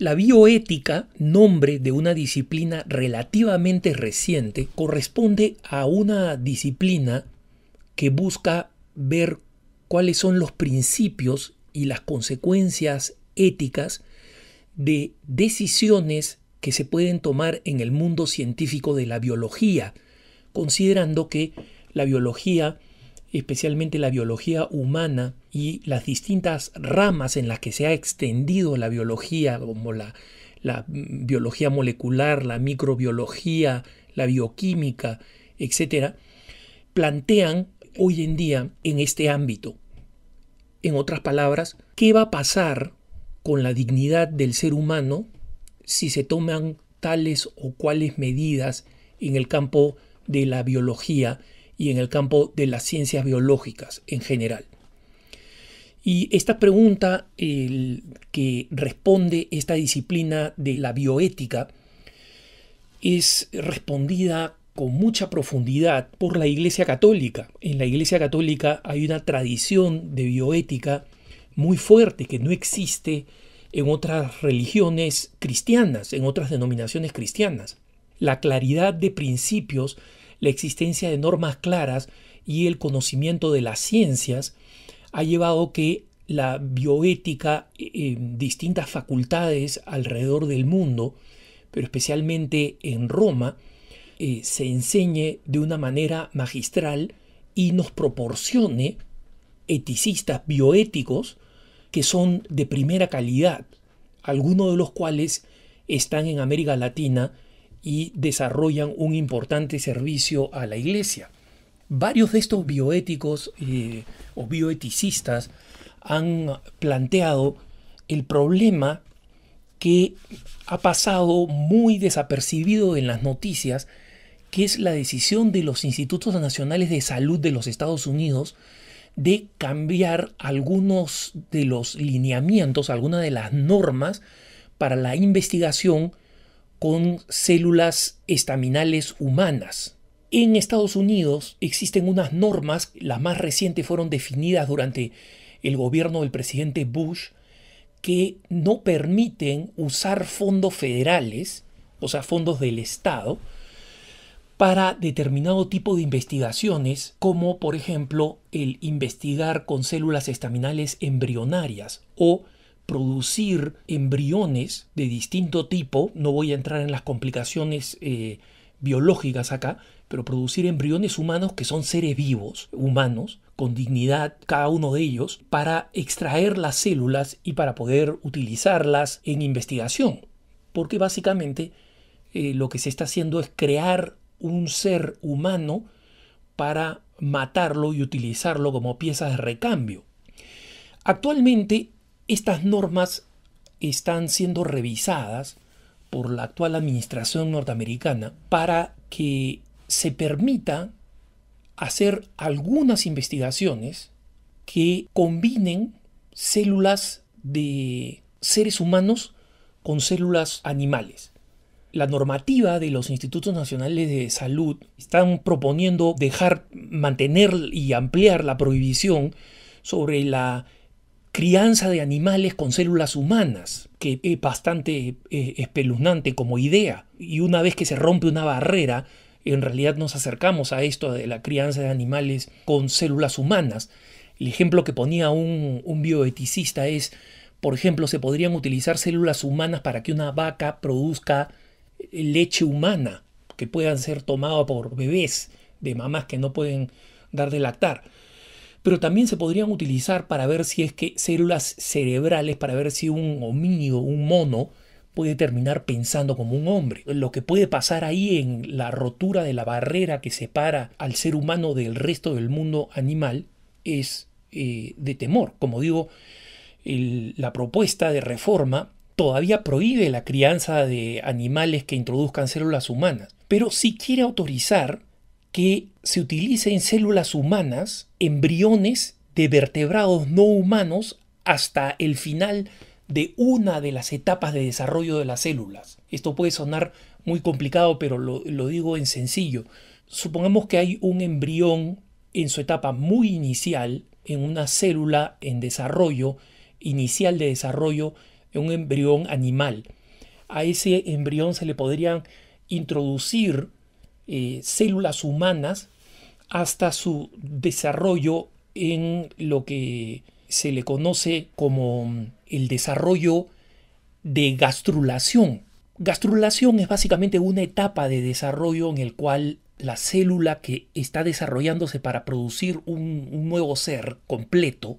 La bioética, nombre de una disciplina relativamente reciente, corresponde a una disciplina que busca ver cuáles son los principios y las consecuencias éticas de decisiones que se pueden tomar en el mundo científico de la biología, considerando que la biología especialmente la biología humana y las distintas ramas en las que se ha extendido la biología, como la, biología molecular, la microbiología, la bioquímica, etcétera, plantean hoy en día en este ámbito. En otras palabras, ¿qué va a pasar con la dignidad del ser humano si se toman tales o cuales medidas en el campo de la biología y en el campo de las ciencias biológicas en general. Y esta pregunta que responde esta disciplina de la bioética es respondida con mucha profundidad por la Iglesia Católica. En la Iglesia Católica hay una tradición de bioética muy fuerte que no existe en otras religiones cristianas, en otras denominaciones cristianas. La claridad de principios la existencia de normas claras y el conocimiento de las ciencias ha llevado que la bioética, en eh, eh, distintas facultades alrededor del mundo, pero especialmente en Roma, eh, se enseñe de una manera magistral y nos proporcione eticistas bioéticos que son de primera calidad, algunos de los cuales están en América Latina y desarrollan un importante servicio a la iglesia. Varios de estos bioéticos eh, o bioeticistas han planteado el problema que ha pasado muy desapercibido en las noticias, que es la decisión de los institutos nacionales de salud de los Estados Unidos de cambiar algunos de los lineamientos, algunas de las normas para la investigación con células estaminales humanas. En Estados Unidos existen unas normas, las más recientes fueron definidas durante el gobierno del presidente Bush, que no permiten usar fondos federales, o sea, fondos del Estado, para determinado tipo de investigaciones, como por ejemplo el investigar con células estaminales embrionarias o producir embriones de distinto tipo, no voy a entrar en las complicaciones eh, biológicas acá, pero producir embriones humanos que son seres vivos, humanos, con dignidad cada uno de ellos, para extraer las células y para poder utilizarlas en investigación. Porque básicamente eh, lo que se está haciendo es crear un ser humano para matarlo y utilizarlo como pieza de recambio. Actualmente estas normas están siendo revisadas por la actual administración norteamericana para que se permita hacer algunas investigaciones que combinen células de seres humanos con células animales. La normativa de los institutos nacionales de salud están proponiendo dejar, mantener y ampliar la prohibición sobre la crianza de animales con células humanas, que es bastante eh, espeluznante como idea. Y una vez que se rompe una barrera, en realidad nos acercamos a esto de la crianza de animales con células humanas. El ejemplo que ponía un, un bioeticista es, por ejemplo, se podrían utilizar células humanas para que una vaca produzca eh, leche humana, que puedan ser tomada por bebés de mamás que no pueden dar de lactar pero también se podrían utilizar para ver si es que células cerebrales, para ver si un homínido, un mono, puede terminar pensando como un hombre. Lo que puede pasar ahí en la rotura de la barrera que separa al ser humano del resto del mundo animal es eh, de temor. Como digo, la propuesta de reforma todavía prohíbe la crianza de animales que introduzcan células humanas, pero si quiere autorizar que se utilice en células humanas, embriones de vertebrados no humanos hasta el final de una de las etapas de desarrollo de las células. Esto puede sonar muy complicado, pero lo, lo digo en sencillo. Supongamos que hay un embrión en su etapa muy inicial, en una célula en desarrollo, inicial de desarrollo, en un embrión animal. A ese embrión se le podrían introducir eh, células humanas hasta su desarrollo en lo que se le conoce como mm, el desarrollo de gastrulación. Gastrulación es básicamente una etapa de desarrollo en el cual la célula que está desarrollándose para producir un nuevo ser completo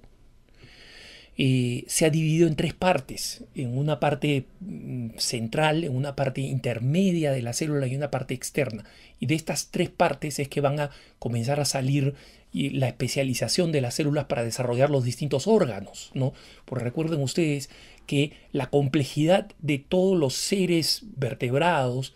eh, se ha dividido en tres partes, en una parte mm, central, en una parte intermedia de la célula y una parte externa. Y de estas tres partes es que van a comenzar a salir la especialización de las células para desarrollar los distintos órganos, ¿no? Porque recuerden ustedes que la complejidad de todos los seres vertebrados,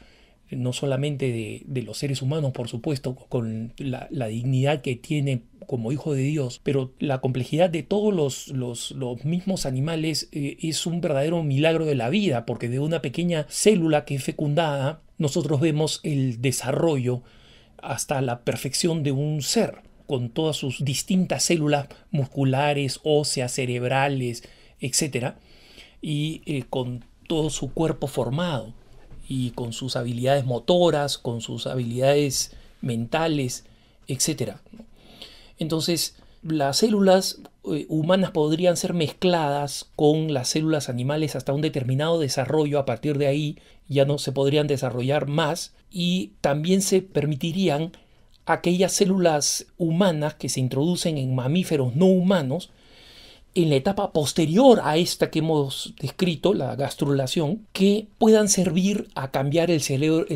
no solamente de, los seres humanos, por supuesto, con la, dignidad que tiene como hijo de Dios, pero la complejidad de todos los, los, mismos animales eh, es un verdadero milagro de la vida, porque de una pequeña célula que es fecundada, nosotros vemos el desarrollo hasta la perfección de un ser, con todas sus distintas células musculares, óseas, cerebrales, etc., y eh, con todo su cuerpo formado y con sus habilidades motoras, con sus habilidades mentales, etc. Entonces, las células eh, humanas podrían ser mezcladas con las células animales hasta un determinado desarrollo, a partir de ahí ya no se podrían desarrollar más y también se permitirían aquellas células humanas que se introducen en mamíferos no humanos en la etapa posterior a esta que hemos descrito, la gastrulación, que puedan servir a cambiar el cerebro,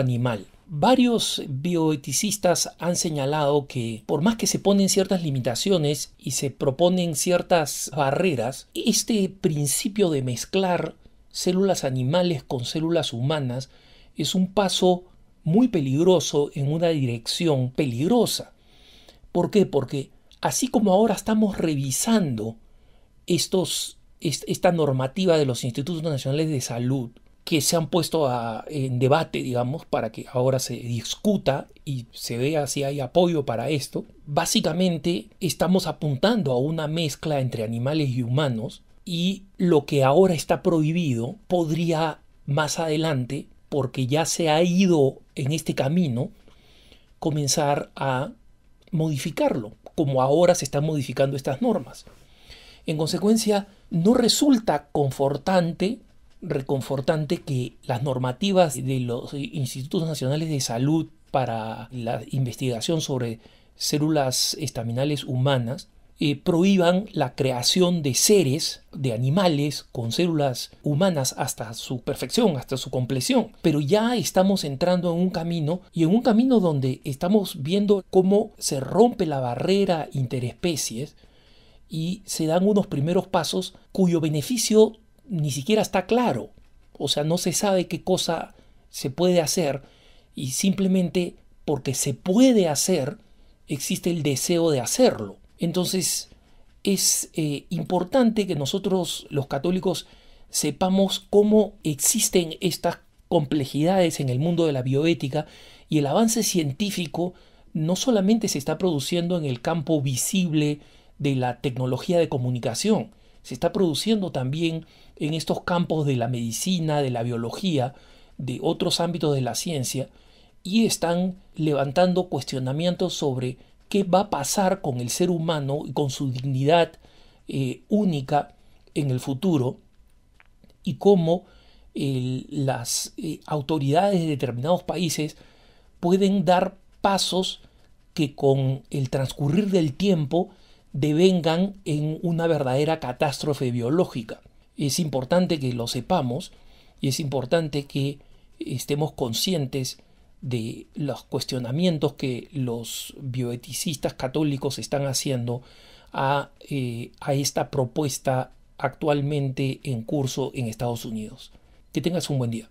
animal. Varios bioeticistas han señalado que por más que se ponen ciertas limitaciones y se proponen ciertas barreras, este principio de mezclar células animales con células humanas es un paso muy peligroso en una dirección peligrosa. ¿Por qué? Porque así como ahora estamos revisando estos, esta normativa de los institutos nacionales de salud que se han puesto en debate, digamos, para que ahora se discuta y se vea si hay apoyo para esto, básicamente estamos apuntando a una mezcla entre animales y humanos y lo que ahora está prohibido podría más adelante, porque ya se ha ido en este camino, comenzar a modificarlo, como ahora se están modificando estas normas. En consecuencia, no resulta confortante, reconfortante que las normativas de los institutos nacionales de salud para la investigación sobre células estaminales humanas eh, prohíban la creación de seres, de animales con células humanas hasta su perfección, hasta su compleción. Pero ya estamos entrando en un camino y en un camino donde estamos viendo cómo se rompe la barrera interespecies y se dan unos primeros pasos cuyo beneficio ni siquiera está claro. O sea, no se sabe qué cosa se puede hacer y simplemente porque se puede hacer existe el deseo de hacerlo. Entonces es eh, importante que nosotros los católicos sepamos cómo existen estas complejidades en el mundo de la bioética y el avance científico no solamente se está produciendo en el campo visible de la tecnología de comunicación. Se está produciendo también en estos campos de la medicina, de la biología, de otros ámbitos de la ciencia, y están levantando cuestionamientos sobre qué va a pasar con el ser humano y con su dignidad eh, única en el futuro, y cómo las eh, autoridades de determinados países pueden dar pasos que con el transcurrir del tiempo devengan en una verdadera catástrofe biológica. Es importante que lo sepamos y es importante que estemos conscientes de los cuestionamientos que los bioeticistas católicos están haciendo a, eh, a esta propuesta actualmente en curso en Estados Unidos. Que tengas un buen día.